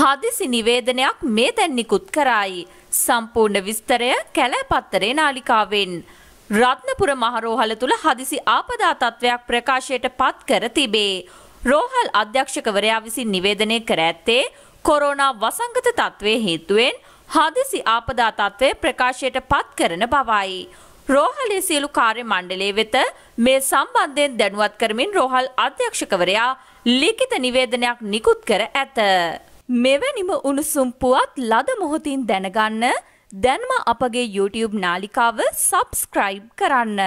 හදිසි නිවේදනයක් මේ දැන් නිකුත් කරයි. සම්පූර්ණ විස්තරය කැලෑපත්තරේ නාලිකාවෙන්. රත්නපුර මහරෝහල තුළ හදිසි ආපදා තත්ත්වයක් ප්‍රකාශයට පත් කර තිබේ. රෝහල් අධ්‍යක්ෂකවරයා විසින් නිවේදනය කර ඇත්තේ කොරෝනා වසංගත තත්ත්වය හේතුවෙන් හදිසි ආපදා තත්ත්වය ප්‍රකාශයට පත් කරන බවයි. රෝහලේ සියලු කාර්ය මණ්ඩලයේ වෙත මේ සම්බන්ධයෙන් දැනුවත් කරමින් රෝහල් අධ්‍යක්ෂකවරයා ලිඛිත නිවේදනයක් නිකුත් කර ඇත. මෙවැනිම උණුසුම් පුවත් ලද මොහොතින් දැනගන්න දැන්ම අපගේ YouTube නාලිකාව සබස්ක්‍රයිබ් කරන්න.